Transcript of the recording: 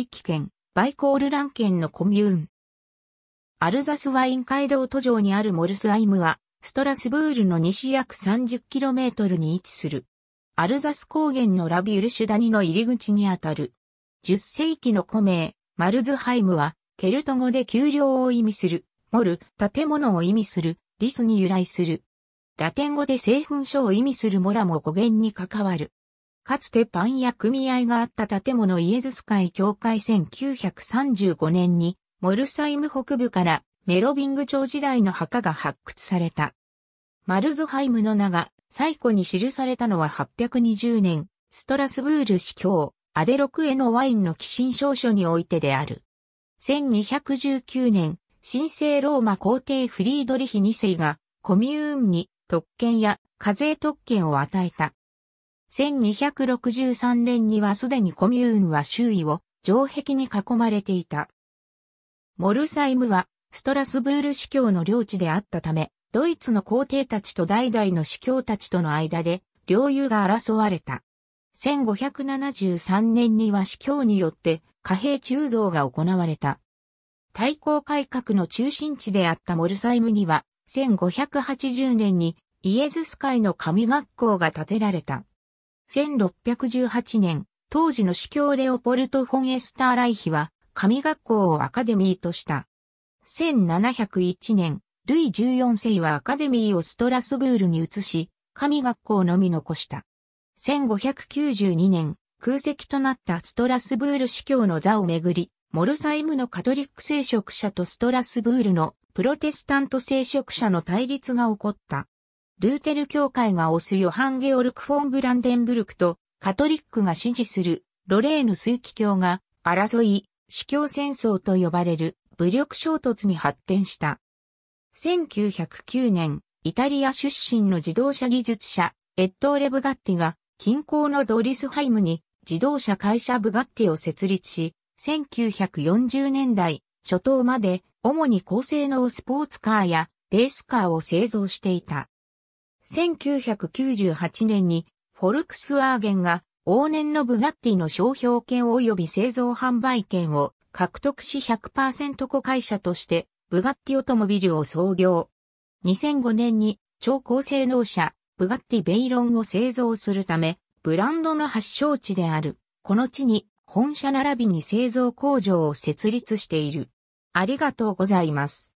域圏、バイコールラン県のコミューン。アルザスワイン街道途上にあるモルスアイムは、ストラスブールの西約 30km に位置する。アルザス高原のラビュルシュダニの入り口にあたる。10世紀の古名、マルズハイムは、ケルト語で丘陵を意味する、モル、建物を意味する、リスに由来する。ラテン語で製粉所を意味するモラも語源に関わる。かつてパン屋組合があった建物イエズス会教会1935年に、モルサイム北部からメロビング朝時代の墓が発掘された。マルズハイムの名が最古に記されたのは820年、ストラスブール司教、アデロクエのワインの寄進証書においてである。1219年、神聖ローマ皇帝フリードリヒ2世がコミューンに特権や課税特権を与えた。1263年にはすでにコミューンは周囲を城壁に囲まれていた。モルサイムはストラスブール司教の領地であったため、ドイツの皇帝たちと代々の司教たちとの間で領有が争われた。1573年には司教によって貨幣鋳造が行われた。対抗改革の中心地であったモルサイムには、1580年にイエズス会の神学校が建てられた。1618年、当時の司教レオポルト・フォン・エスター・ライヒは、神学校をアカデミーとした。1701年、ルイ14世はアカデミーをストラスブールに移し、神学校のみ残した。1592年、空席となったストラスブール司教の座をめぐり、モルサイムのカトリック聖職者とストラスブールのプロテスタント聖職者の対立が起こった。ルーテル教会が推すヨハン・ゲオルク・フォン・ブランデンブルクとカトリックが支持するロレーヌ水気教が争い、司教戦争と呼ばれる武力衝突に発展した。1909年、イタリア出身の自動車技術者、エットーレ・ブガッティが近郊のドリスハイムに自動車会社ブガッティを設立し、1940年代初頭まで主に高性能スポーツカーやレースカーを製造していた。1998年にフォルクスワーゲンが往年のブガッティの商標権及び製造販売権を獲得し100%子会社としてブガッティオトモビルを創業。2005年に超高性能車ブガッティベイロンを製造するためブランドの発祥地であるこの地に本社並びに製造工場を設立している。ありがとうございます。